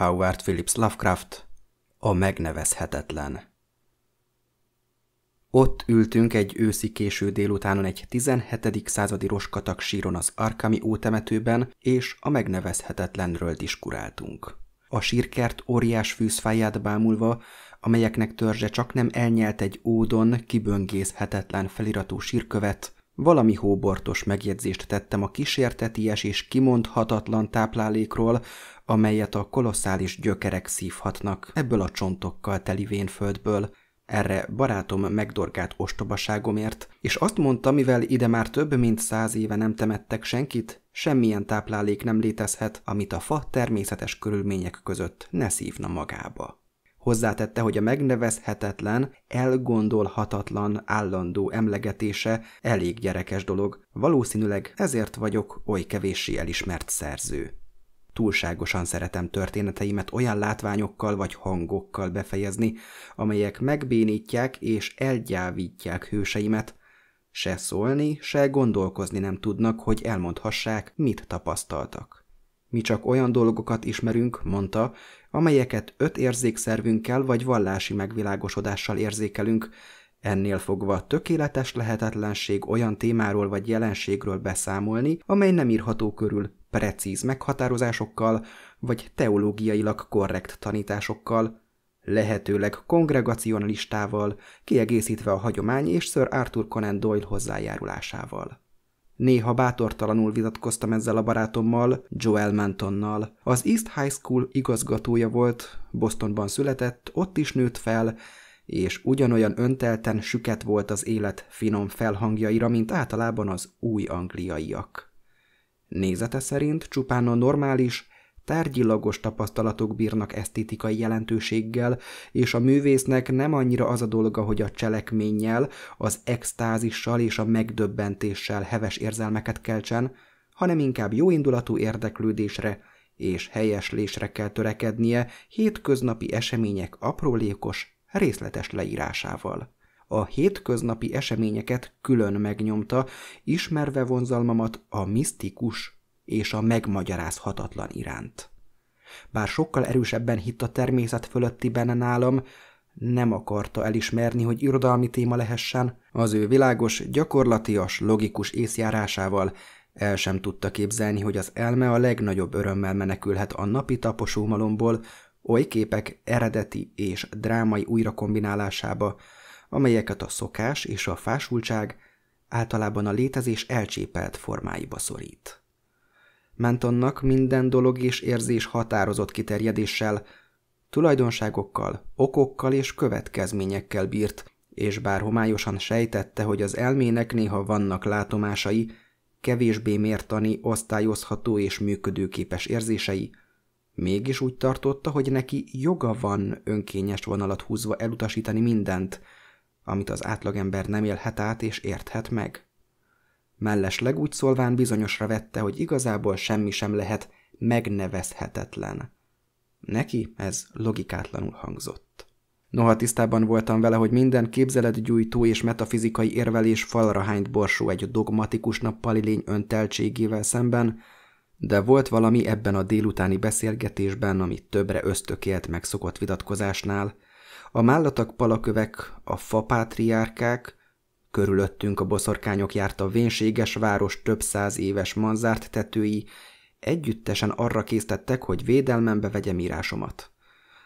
Howard Phillips Lovecraft, a megnevezhetetlen. Ott ültünk egy őszi késő délutánon egy 17. századi roskatak síron az Arkami ótemetőben, és a megnevezhetetlenről diskuráltunk. A sírkert óriás fűzfáját bámulva, amelyeknek törzse csak nem elnyelt egy ódon kiböngészhetetlen feliratú sírkövet, valami hóbortos megjegyzést tettem a kísérteties és kimondhatatlan táplálékról, amelyet a kolosszális gyökerek szívhatnak ebből a csontokkal teli vénföldből. Erre barátom megdorgált ostobaságomért, és azt mondta, mivel ide már több mint száz éve nem temettek senkit, semmilyen táplálék nem létezhet, amit a fa természetes körülmények között ne szívna magába. Hozzátette, hogy a megnevezhetetlen, elgondolhatatlan állandó emlegetése elég gyerekes dolog, valószínűleg ezért vagyok oly kevéssé elismert szerző. Túlságosan szeretem történeteimet olyan látványokkal vagy hangokkal befejezni, amelyek megbénítják és elgyávítják hőseimet, se szólni, se gondolkozni nem tudnak, hogy elmondhassák, mit tapasztaltak. Mi csak olyan dolgokat ismerünk, mondta, amelyeket öt érzékszervünkkel vagy vallási megvilágosodással érzékelünk, Ennél fogva tökéletes lehetetlenség olyan témáról vagy jelenségről beszámolni, amely nem írható körül precíz meghatározásokkal vagy teológiailag korrekt tanításokkal, lehetőleg kongregacionalistával, kiegészítve a hagyomány és Sir Arthur Conan Doyle hozzájárulásával. Néha bátortalanul vitatkoztam ezzel a barátommal, Joel Mantonnal. Az East High School igazgatója volt, Bostonban született, ott is nőtt fel, és ugyanolyan öntelten süket volt az élet finom felhangjaira, mint általában az új angliaiak. Nézete szerint csupán a normális, Tárgyilagos tapasztalatok bírnak esztétikai jelentőséggel, és a művésznek nem annyira az a dolga, hogy a cselekménnyel, az extázissal és a megdöbbentéssel heves érzelmeket keltsen, hanem inkább jóindulatú érdeklődésre és helyeslésre kell törekednie hétköznapi események aprólékos, részletes leírásával. A hétköznapi eseményeket külön megnyomta, ismerve vonzalmamat a misztikus és a megmagyarázhatatlan iránt. Bár sokkal erősebben hitt a természet fölöttiben nálam, nem akarta elismerni, hogy irodalmi téma lehessen, az ő világos, gyakorlatias, logikus észjárásával el sem tudta képzelni, hogy az elme a legnagyobb örömmel menekülhet a napi taposómalomból, oly képek eredeti és drámai újrakombinálásába, amelyeket a szokás és a fásultság általában a létezés elcsépelt formáiba szorít annak minden dolog és érzés határozott kiterjedéssel, tulajdonságokkal, okokkal és következményekkel bírt, és bár homályosan sejtette, hogy az elmének néha vannak látomásai, kevésbé mértani, osztályozható és működőképes érzései, mégis úgy tartotta, hogy neki joga van önkényes vonalat húzva elutasítani mindent, amit az átlagember nem élhet át és érthet meg mellesleg úgy szólván bizonyosra vette, hogy igazából semmi sem lehet megnevezhetetlen. Neki ez logikátlanul hangzott. Noha tisztában voltam vele, hogy minden képzeletgyújtó és metafizikai érvelés falra hányt borsó egy dogmatikus nappali lény önteltségével szemben, de volt valami ebben a délutáni beszélgetésben, ami többre ösztökélt megszokott vidatkozásnál. A mállatak palakövek, a fapátriárkák, Körülöttünk a boszorkányok járta vénséges város több száz éves manzárt tetői, együttesen arra késztettek, hogy védelmembe vegyem írásomat.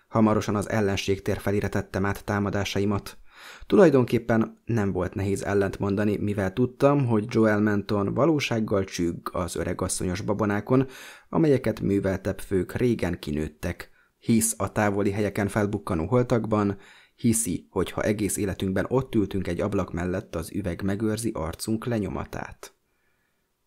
Hamarosan az ellenség tér felire tettem át támadásaimat. Tulajdonképpen nem volt nehéz ellent mondani, mivel tudtam, hogy Joel Menton valósággal csügg az öregasszonyos babonákon, amelyeket műveltebb fők régen kinőttek. Hisz a távoli helyeken felbukkanó holtakban, Hiszi, hogy ha egész életünkben ott ültünk egy ablak mellett, az üveg megőrzi arcunk lenyomatát.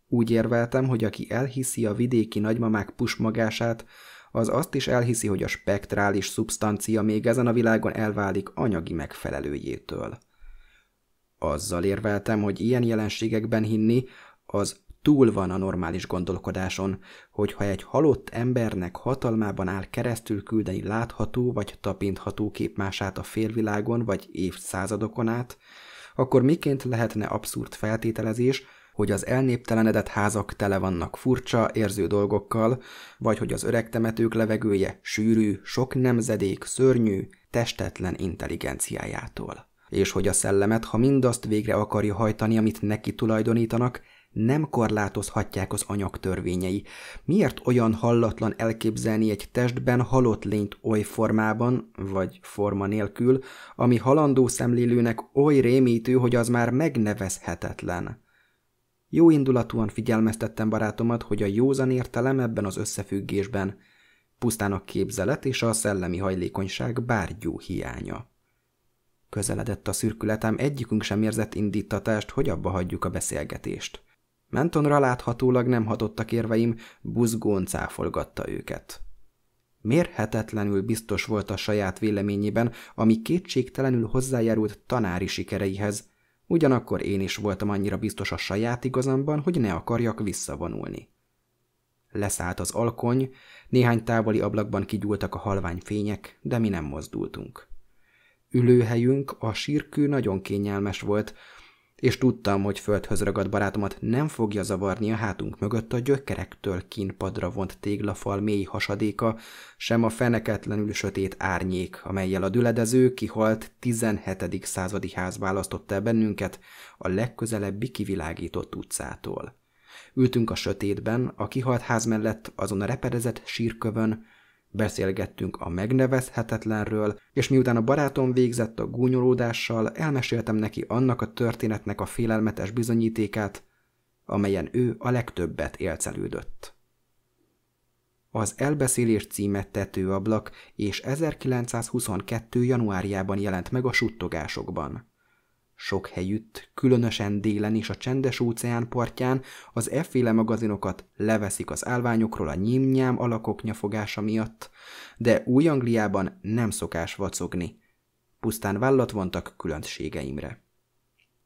Úgy érveltem, hogy aki elhiszi a vidéki nagymamák pusmagását, az azt is elhiszi, hogy a spektrális szubstancia még ezen a világon elválik anyagi megfelelőjétől. Azzal érveltem, hogy ilyen jelenségekben hinni, az túl van a normális gondolkodáson, hogyha egy halott embernek hatalmában áll keresztül küldeni látható vagy tapintható képmását a félvilágon vagy évszázadokon át, akkor miként lehetne abszurd feltételezés, hogy az elnéptelenedett házak tele vannak furcsa, érző dolgokkal, vagy hogy az öreg temetők levegője sűrű, sok nemzedék, szörnyű, testetlen intelligenciájától. És hogy a szellemet, ha mindazt végre akarja hajtani, amit neki tulajdonítanak, nem korlátozhatják az anyag törvényei. Miért olyan hallatlan elképzelni egy testben halott lényt oly formában, vagy forma nélkül, ami halandó szemlélőnek oly rémítő, hogy az már megnevezhetetlen? Jó indulatúan figyelmeztettem barátomat, hogy a józan értelem ebben az összefüggésben pusztán a képzelet és a szellemi hajlékonyság bárgyú hiánya. Közeledett a szürkületem, egyikünk sem érzett indítatást, hogy abba hagyjuk a beszélgetést. Mentonra láthatólag nem hatottak érveim, buzgón cáfolgatta őket. Mérhetetlenül biztos volt a saját véleményében, ami kétségtelenül hozzájárult tanári sikereihez, ugyanakkor én is voltam annyira biztos a saját igazamban, hogy ne akarjak visszavonulni. Leszállt az alkony, néhány távoli ablakban kigyúltak a halvány fények, de mi nem mozdultunk. Ülőhelyünk a sírkő nagyon kényelmes volt, és tudtam, hogy földhöz ragadt barátomat nem fogja zavarni a hátunk mögött a gyökerektől kínpadra vont téglafal mély hasadéka, sem a feneketlenül sötét árnyék, amelyel a düledező, kihalt 17. századi ház választotta el bennünket a legközelebbi kivilágított utcától. Ültünk a sötétben, a kihalt ház mellett, azon a repedezett sírkövön, Beszélgettünk a megnevezhetetlenről, és miután a barátom végzett a gúnyolódással, elmeséltem neki annak a történetnek a félelmetes bizonyítékát, amelyen ő a legtöbbet élcelődött. Az elbeszélés címe Tetőablak, és 1922. januárjában jelent meg a suttogásokban. Sok helyütt, különösen délen és a csendes óceán partján az efféle magazinokat leveszik az állványokról a nyímnyám alakok nyafogása miatt, de Új-Angliában nem szokás vacogni. Pusztán vállat vontak különbségeimre.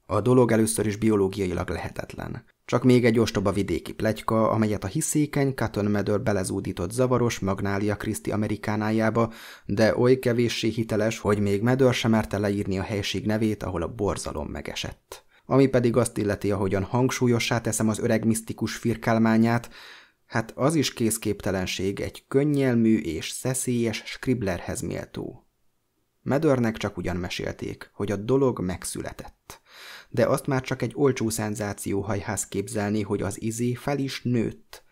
A dolog először is biológiailag lehetetlen. Csak még egy ostoba vidéki plegyka, amelyet a hiszékeny Cotton Medor belezúdított zavaros Magnália Kriszti amerikánájába, de oly kevéssé hiteles, hogy még Medor sem merte leírni a helység nevét, ahol a borzalom megesett. Ami pedig azt illeti, ahogyan hangsúlyossá teszem az öreg misztikus firkálmányát, hát az is készképtelenség egy könnyelmű és szeszélyes Scriblerhez méltó. Medörnek csak ugyan mesélték, hogy a dolog megszületett de azt már csak egy olcsó hajház képzelni, hogy az izé fel is nőtt.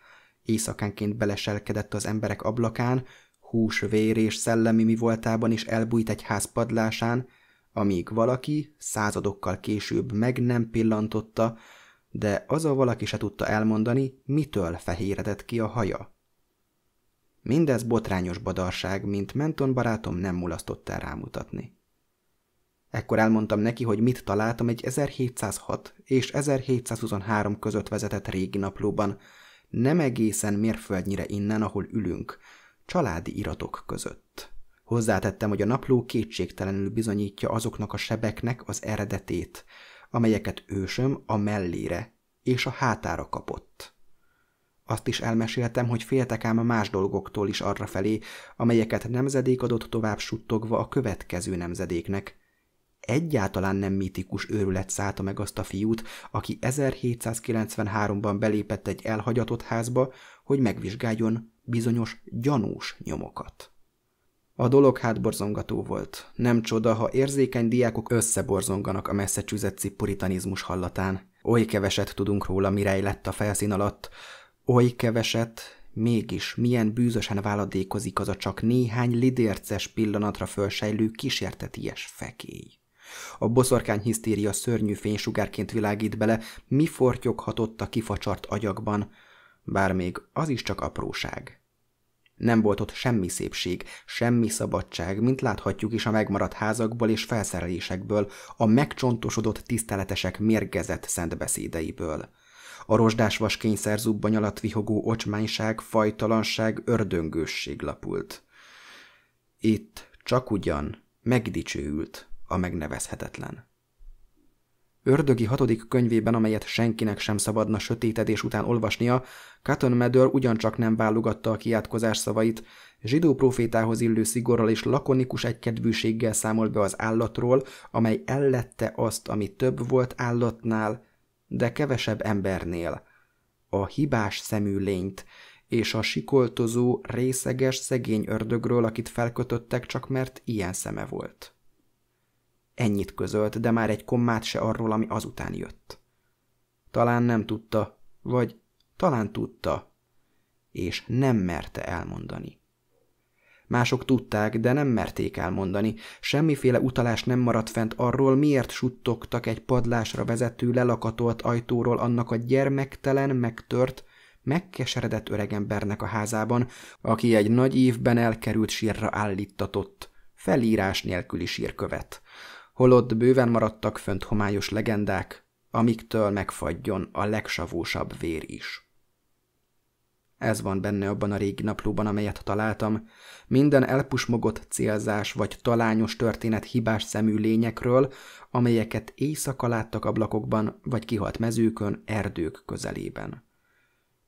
Éjszakánként beleselkedett az emberek ablakán, hús, vér és szellemi mi voltában is elbújt egy ház padlásán, amíg valaki századokkal később meg nem pillantotta, de az a valaki se tudta elmondani, mitől fehéredett ki a haja. Mindez botrányos badarság, mint Menton barátom nem mulasztott el rámutatni. Ekkor elmondtam neki, hogy mit találtam egy 1706 és 1723 között vezetett régi naplóban, nem egészen mérföldnyire innen, ahol ülünk, családi iratok között. Hozzátettem, hogy a napló kétségtelenül bizonyítja azoknak a sebeknek az eredetét, amelyeket ősöm a mellére és a hátára kapott. Azt is elmeséltem, hogy féltek ám más dolgoktól is arrafelé, amelyeket nemzedék adott tovább suttogva a következő nemzedéknek, egyáltalán nem mítikus őrület szállta meg azt a fiút, aki 1793-ban belépett egy elhagyatott házba, hogy megvizsgáljon bizonyos gyanús nyomokat. A dolog hátborzongató volt. Nem csoda, ha érzékeny diákok összeborzonganak a messzecsüzetci puritanizmus hallatán. Oly keveset tudunk róla, mire lett a felszín alatt. Oly keveset, mégis milyen bűzösen váladékozik az a csak néhány lidérces pillanatra fölsejlő kísérteties fekély. A boszorkány hisztéria szörnyű fénysugárként világít bele, mi fortyoghatott a kifacsart agyakban, bár még az is csak apróság. Nem volt ott semmi szépség, semmi szabadság, mint láthatjuk is a megmaradt házakból és felszerelésekből, a megcsontosodott tiszteletesek mérgezett szentbeszédeiből. A rozsdásvas kényszerzubban alatt vihogó ocsmányság, fajtalanság, ördöngősség lapult. Itt csak ugyan megdicsőült a megnevezhetetlen. Ördögi hatodik könyvében, amelyet senkinek sem szabadna sötétedés után olvasnia, Cotton Mather ugyancsak nem válogatta a kiátkozás szavait, zsidó profétához illő szigorral és lakonikus egykedvűséggel számol be az állatról, amely ellette azt, ami több volt állatnál, de kevesebb embernél, a hibás szemű lényt, és a sikoltozó, részeges, szegény ördögről, akit felkötöttek csak mert ilyen szeme volt. Ennyit közölt, de már egy kommát se arról, ami azután jött. Talán nem tudta, vagy talán tudta, és nem merte elmondani. Mások tudták, de nem merték elmondani. Semmiféle utalás nem maradt fent arról, miért suttogtak egy padlásra vezető lelakatolt ajtóról annak a gyermektelen, megtört, megkeseredett öregembernek a házában, aki egy nagy évben elkerült sírra állítatott, felírás nélküli sírkövet, holott bőven maradtak fönt homályos legendák, amiktől megfagyjon a legsavósabb vér is. Ez van benne abban a régi naplóban, amelyet találtam. Minden elpusmogott célzás vagy talányos történet hibás szemű lényekről, amelyeket éjszaka láttak ablakokban vagy kihalt mezőkön, erdők közelében.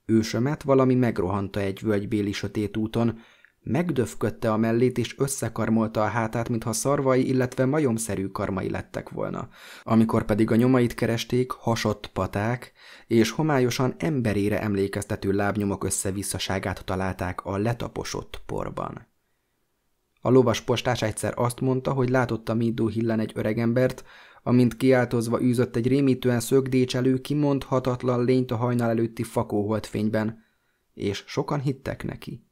Ősömet valami megrohanta egy völgybéli sötét úton, Megdöfködte a mellét és összekarmolta a hátát, mintha szarvai, illetve majomszerű karmai lettek volna. Amikor pedig a nyomait keresték, hasott paták, és homályosan emberére emlékeztető lábnyomok összevisszaságát találták a letaposott porban. A lovas postás egyszer azt mondta, hogy látott a Midó Hillen egy öregembert, amint kiáltozva űzött egy rémítően szögdécselő, kimondhatatlan lényt a hajnal előtti fakóholt fényben, és sokan hittek neki.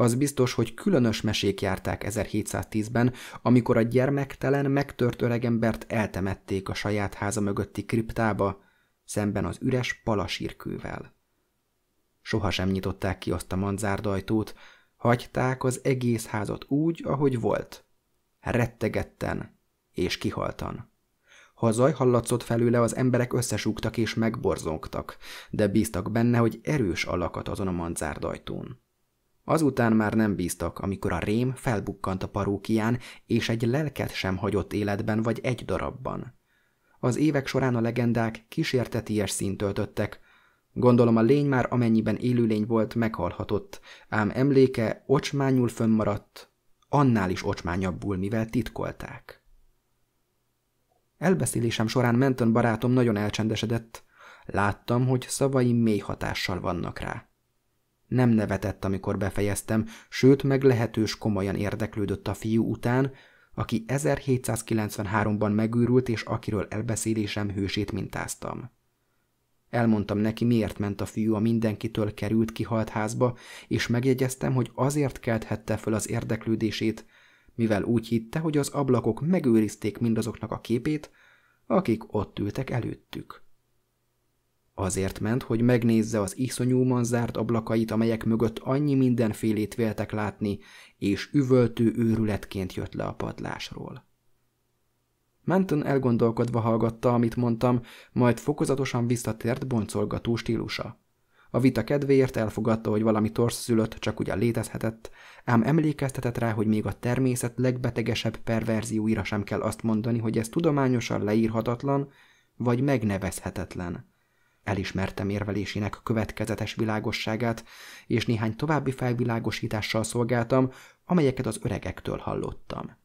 Az biztos, hogy különös mesék járták 1710-ben, amikor a gyermektelen, megtört öregembert eltemették a saját háza mögötti kriptába, szemben az üres palasírkővel. Sohasem nyitották ki azt a manzárdajtót, hagyták az egész házat úgy, ahogy volt. Rettegetten és kihaltan. Ha a zaj hallatszott felőle, az emberek összesúgtak és megborzongtak, de bíztak benne, hogy erős alakat azon a manzárdajtón. Azután már nem bíztak, amikor a rém felbukkant a parókián, és egy lelket sem hagyott életben vagy egy darabban. Az évek során a legendák kísérteties szint öltöttek. Gondolom a lény már amennyiben élőlény volt, meghalhatott, ám emléke ocsmányul fönnmaradt, annál is ocsmányabbul, mivel titkolták. Elbeszélésem során Menton barátom nagyon elcsendesedett. Láttam, hogy szavaim mély hatással vannak rá. Nem nevetett, amikor befejeztem, sőt meglehetős komolyan érdeklődött a fiú után, aki 1793-ban megűrült, és akiről elbeszélésem hősét mintáztam. Elmondtam neki, miért ment a fiú a mindenkitől került kihalt házba, és megjegyeztem, hogy azért kelthette föl az érdeklődését, mivel úgy hitte, hogy az ablakok megőrizték mindazoknak a képét, akik ott ültek előttük. Azért ment, hogy megnézze az iszonyú zárt ablakait, amelyek mögött annyi mindenfélét véltek látni, és üvöltő őrületként jött le a padlásról. Menton elgondolkodva hallgatta, amit mondtam, majd fokozatosan visszatért boncolgató stílusa. A vita kedvéért elfogadta, hogy valami szülött, csak ugyan létezhetett, ám emlékeztetett rá, hogy még a természet legbetegesebb perverzióira sem kell azt mondani, hogy ez tudományosan leírhatatlan, vagy megnevezhetetlen. Elismertem érvelésének következetes világosságát, és néhány további felvilágosítással szolgáltam, amelyeket az öregektől hallottam.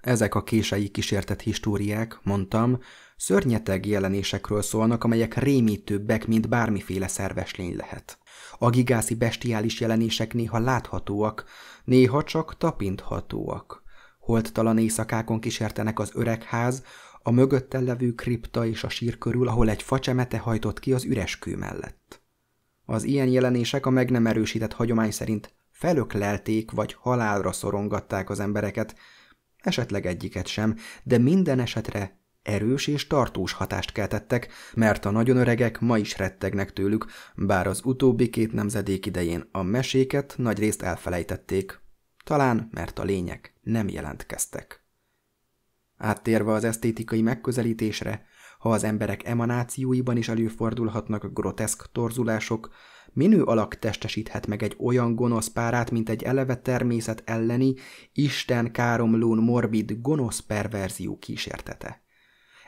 Ezek a kései kísértett históriák, mondtam, szörnyeteg jelenésekről szólnak, amelyek rémítőbbek, mint bármiféle szerves lény lehet. A gigászi bestiális jelenések néha láthatóak, néha csak tapinthatóak. Holttalan éjszakákon kísértenek az öregház, a mögötte levő kripta és a sír körül, ahol egy facsemete hajtott ki az üres kő mellett. Az ilyen jelenések a meg nem erősített hagyomány szerint felöklelték vagy halálra szorongatták az embereket, esetleg egyiket sem, de minden esetre erős és tartós hatást keltettek, mert a nagyon öregek ma is rettegnek tőlük, bár az utóbbi két nemzedék idején a meséket nagyrészt elfelejtették. Talán, mert a lények nem jelentkeztek. Áttérve az esztétikai megközelítésre, ha az emberek emanációiban is előfordulhatnak groteszk torzulások, minő alak testesíthet meg egy olyan gonosz párát, mint egy eleve természet elleni, Isten káromlón morbid, gonosz perverzió kísértete.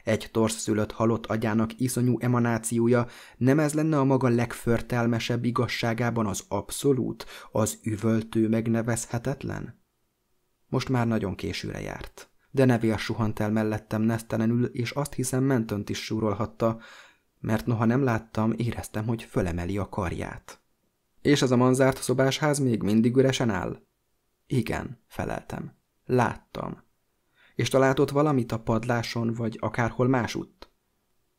Egy szülött halott agyának iszonyú emanációja, nem ez lenne a maga legförtelmesebb igazságában az abszolút, az üvöltő megnevezhetetlen? Most már nagyon későre járt de Neville suhant el mellettem nesztelenül, és azt hiszem mentönt is súrolhatta, mert noha nem láttam, éreztem, hogy fölemeli a karját. És az a manzárt szobásház még mindig üresen áll? Igen, feleltem. Láttam. És talált ott valamit a padláson, vagy akárhol másutt?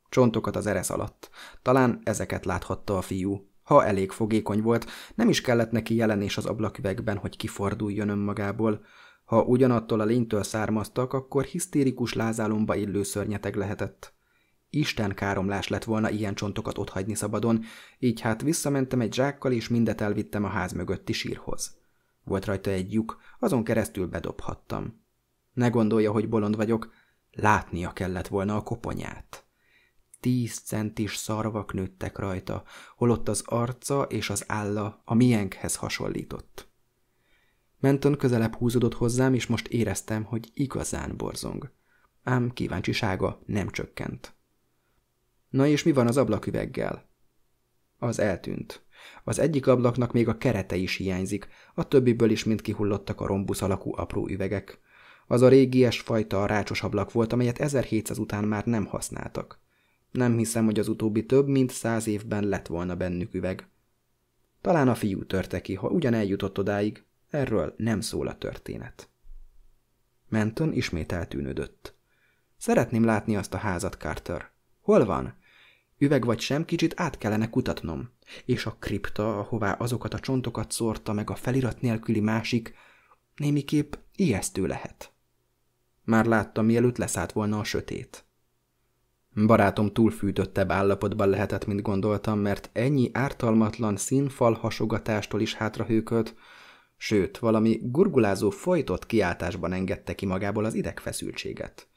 Csontokat az eresz alatt. Talán ezeket láthatta a fiú. Ha elég fogékony volt, nem is kellett neki jelenés az ablaküvegben, hogy kiforduljon önmagából. Ha ugyanattól a lénytől származtak, akkor hisztérikus lázálomba illő szörnyeteg lehetett. Isten káromlás lett volna ilyen csontokat otthagyni szabadon, így hát visszamentem egy zsákkal, és mindet elvittem a ház mögötti sírhoz. Volt rajta egy lyuk, azon keresztül bedobhattam. Ne gondolja, hogy bolond vagyok, látnia kellett volna a koponyát. Tíz centis szarvak nőttek rajta, holott az arca és az álla a miénkhez hasonlított. Menton közelebb húzódott hozzám, és most éreztem, hogy igazán borzong. Ám kíváncsisága nem csökkent. Na és mi van az ablaküveggel? Az eltűnt. Az egyik ablaknak még a kerete is hiányzik, a többiből is mind kihullottak a rombusz alakú apró üvegek. Az a régies fajta rácsos ablak volt, amelyet 1700 után már nem használtak. Nem hiszem, hogy az utóbbi több, mint száz évben lett volna bennük üveg. Talán a fiú törte ki, ha ugyan eljutott odáig. Erről nem szól a történet. Menton ismét eltűnődött. Szeretném látni azt a házat, Carter. Hol van? Üveg vagy sem, kicsit át kellene kutatnom. És a kripta, ahová azokat a csontokat szórta meg a felirat nélküli másik, némiképp ijesztő lehet. Már láttam, mielőtt leszállt volna a sötét. Barátom túlfűtöttebb állapotban lehetett, mint gondoltam, mert ennyi ártalmatlan színfal hasogatástól is hátrahőkölt, sőt, valami gurgulázó folytott kiáltásban engedte ki magából az idegfeszültséget.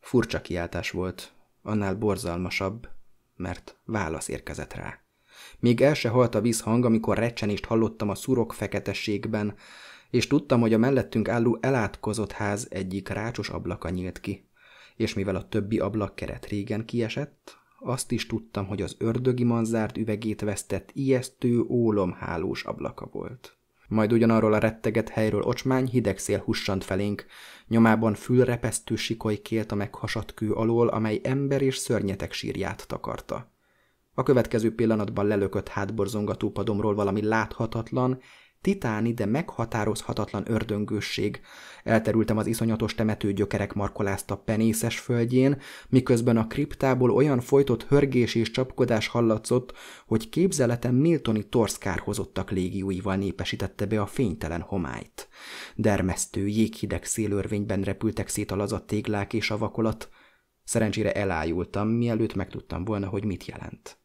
Furcsa kiáltás volt, annál borzalmasabb, mert válasz érkezett rá. Még el se halt a vízhang, amikor recsenést hallottam a szurok feketességben, és tudtam, hogy a mellettünk álló elátkozott ház egyik rácsos ablaka nyílt ki. És mivel a többi ablak keret régen kiesett, azt is tudtam, hogy az ördögi manzárt üvegét vesztett ijesztő ólomhálós ablaka volt majd ugyanarról a retteget helyről ocsmány hideg szél hussant felénk, nyomában fülrepesztő sikoly kélt a meghasadt kő alól, amely ember és szörnyetek sírját takarta. A következő pillanatban lelökött hátborzongató padomról valami láthatatlan, titáni, de meghatározhatatlan ördöngősség. Elterültem az iszonyatos temető gyökerek markolázta penészes földjén, miközben a kriptából olyan folytott hörgés és csapkodás hallatszott, hogy képzeletem Miltoni hozottak légióival népesítette be a fénytelen homályt. Dermesztő, jéghideg szélörvényben repültek szét a lazadt téglák és a vakolat. Szerencsére elájultam, mielőtt megtudtam volna, hogy mit jelent.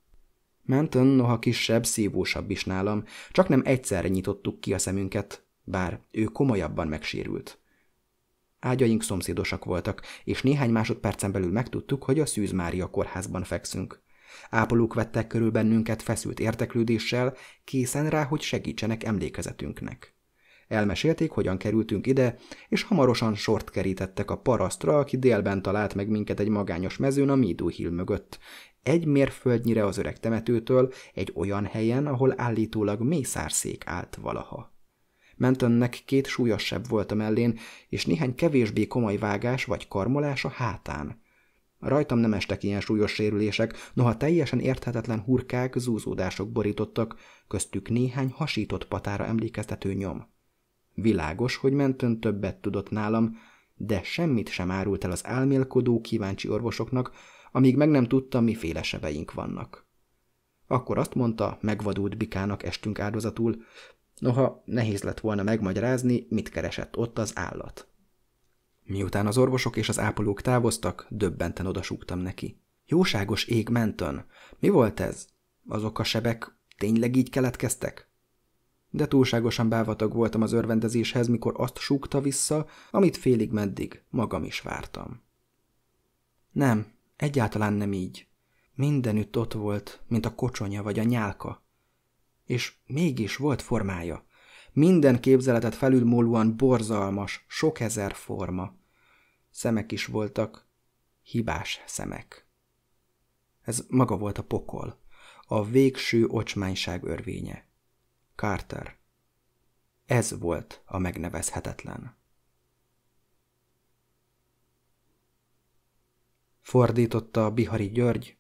Menten, noha kisebb, szívósabb is nálam, csak nem egyszerre nyitottuk ki a szemünket, bár ő komolyabban megsérült. Ágyaink szomszédosak voltak, és néhány másodpercen belül megtudtuk, hogy a Szűz Mária kórházban fekszünk. Ápolók vettek körül bennünket feszült érteklődéssel, készen rá, hogy segítsenek emlékezetünknek. Elmesélték, hogyan kerültünk ide, és hamarosan sort kerítettek a parasztra, aki délben talált meg minket egy magányos mezőn a Midu Hill mögött, egy mérföldnyire az öreg temetőtől, egy olyan helyen, ahol állítólag mészárszék állt valaha. Mentonnek két súlyosabb volt a mellén, és néhány kevésbé komoly vágás vagy karmolás a hátán. Rajtam nem estek ilyen súlyos sérülések, noha teljesen érthetetlen hurkák, zúzódások borítottak, köztük néhány hasított patára emlékeztető nyom. Világos, hogy Menton többet tudott nálam, de semmit sem árult el az álmélkodó, kíváncsi orvosoknak, amíg meg nem tudta, miféle sebeink vannak. Akkor azt mondta, megvadult bikának estünk áldozatul, noha nehéz lett volna megmagyarázni, mit keresett ott az állat. Miután az orvosok és az ápolók távoztak, döbbenten odasúgtam neki. Jóságos ég mentön! Mi volt ez? Azok a sebek tényleg így keletkeztek? De túlságosan bávatag voltam az örvendezéshez, mikor azt súgta vissza, amit félig meddig magam is vártam. Nem, Egyáltalán nem így. Mindenütt ott volt, mint a kocsonya vagy a nyálka. És mégis volt formája. Minden képzeletet felülmúlóan borzalmas, sok ezer forma. Szemek is voltak, hibás szemek. Ez maga volt a pokol, a végső ocsmányság örvénye. Carter. Ez volt a megnevezhetetlen. fordította Bihari György,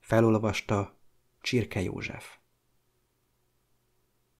felolvasta Csirke József.